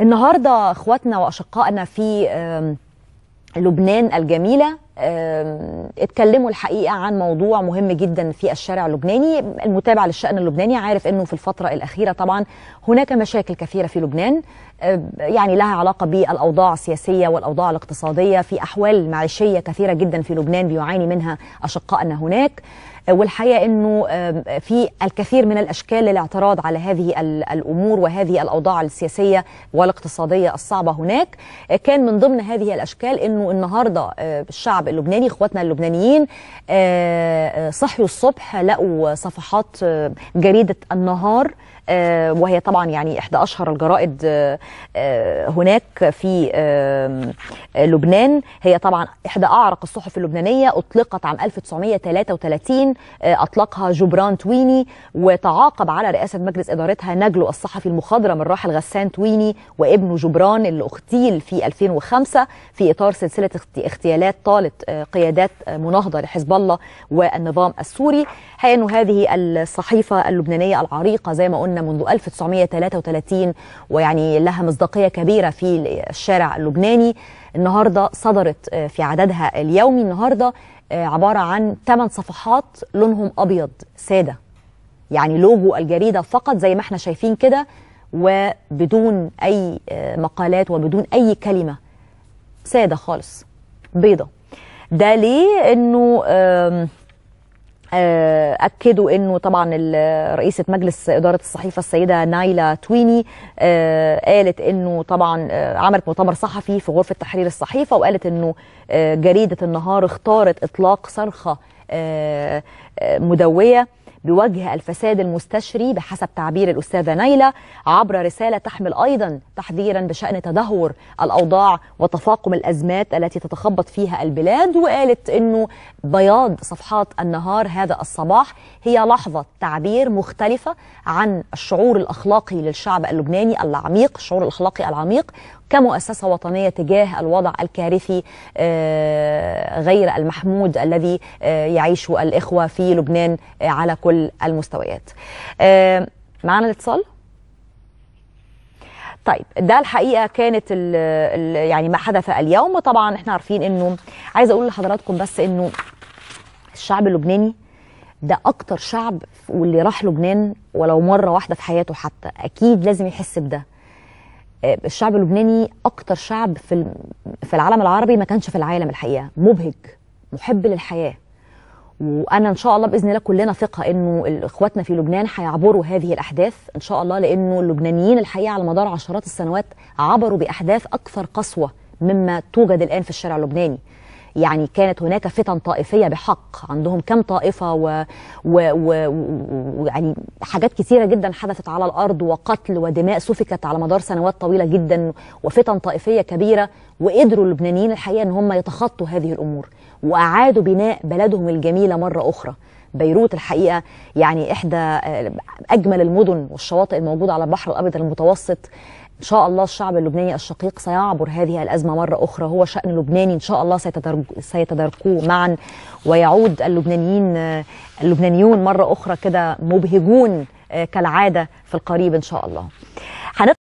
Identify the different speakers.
Speaker 1: النهارده اخواتنا واشقائنا في لبنان الجميله اتكلموا الحقيقه عن موضوع مهم جدا في الشارع اللبناني المتابع للشان اللبناني عارف انه في الفتره الاخيره طبعا هناك مشاكل كثيره في لبنان يعني لها علاقه بالاوضاع السياسيه والاوضاع الاقتصاديه في احوال معيشيه كثيره جدا في لبنان بيعاني منها اشقائنا هناك آه، والحقيقه انه في الكثير من الاشكال للاعتراض على هذه الامور وهذه الاوضاع السياسيه والاقتصاديه الصعبه هناك آه، كان من ضمن هذه الاشكال انه النهارده آه، الشعب اللبناني اخواتنا اللبنانيين آه، آه، صحوا الصبح لقوا صفحات آه، جريده النهار وهي طبعا يعني احدى اشهر الجرائد هناك في لبنان هي طبعا احدى اعرق الصحف اللبنانيه اطلقت عام 1933 اطلقها جبران تويني وتعاقب على رئاسه مجلس ادارتها نجلو الصحفي المخضرم الراحل غسان تويني وابنه جبران اللي اغتيل في 2005 في اطار سلسله اغتيالات طالت قيادات مناهضة لحزب الله والنظام السوري انه هذه الصحيفة اللبنانية العريقة زي ما قلنا منذ 1933 ويعني لها مصداقية كبيرة في الشارع اللبناني النهاردة صدرت في عددها اليومي النهاردة عبارة عن 8 صفحات لونهم أبيض سادة يعني لوجو الجريدة فقط زي ما احنا شايفين كده وبدون أي مقالات وبدون أي كلمة سادة خالص بيضة ده ليه انه آه، اكدوا انه طبعا رئيسه مجلس اداره الصحيفه السيده نايله تويني آه، قالت انه طبعا آه، عملت مؤتمر صحفي في غرفه تحرير الصحيفه وقالت انه جريده النهار اختارت اطلاق صرخه مدويه بوجه الفساد المستشري بحسب تعبير الأستاذة نيلة عبر رسالة تحمل أيضا تحذيرا بشأن تدهور الأوضاع وتفاقم الأزمات التي تتخبط فيها البلاد وقالت أنه بياض صفحات النهار هذا الصباح هي لحظة تعبير مختلفة عن الشعور الأخلاقي للشعب اللبناني العميق الشعور الأخلاقي العميق كمؤسسة وطنية تجاه الوضع الكارثي آه، غير المحمود الذي آه، يعيشه الإخوة في لبنان آه، على كل المستويات معنا الاتصال؟ طيب ده الحقيقه كانت الـ الـ يعني ما حدث اليوم وطبعا احنا عارفين انه عايزه اقول لحضراتكم بس انه الشعب اللبناني ده اكتر شعب واللي راح لبنان ولو مره واحده في حياته حتى اكيد لازم يحس بده آه، الشعب اللبناني اكتر شعب في في العالم العربي ما كانش في العالم الحقيقه مبهج محب للحياه وانا ان شاء الله باذن الله كلنا ثقه انه اخواتنا في لبنان هيعبروا هذه الاحداث ان شاء الله لانه اللبنانيين الحقيقه على مدار عشرات السنوات عبروا باحداث اكثر قسوه مما توجد الان في الشارع اللبناني يعني كانت هناك فتن طائفيه بحق عندهم كم طائفه و ويعني حاجات كثيره جدا حدثت على الارض وقتل ودماء سفكت على مدار سنوات طويله جدا وفتن طائفيه كبيره وقدروا اللبنانيين الحقيقه ان هم يتخطوا هذه الامور واعادوا بناء بلدهم الجميله مره اخرى بيروت الحقيقه يعني احدى اجمل المدن والشواطئ الموجوده على البحر الابيض المتوسط إن شاء الله الشعب اللبناني الشقيق سيعبر هذه الأزمة مرة أخرى هو شأن لبناني إن شاء الله سيتداركوه معا ويعود اللبنانيين اللبنانيون مرة أخرى كده مبهجون آه، كالعادة في القريب إن شاء الله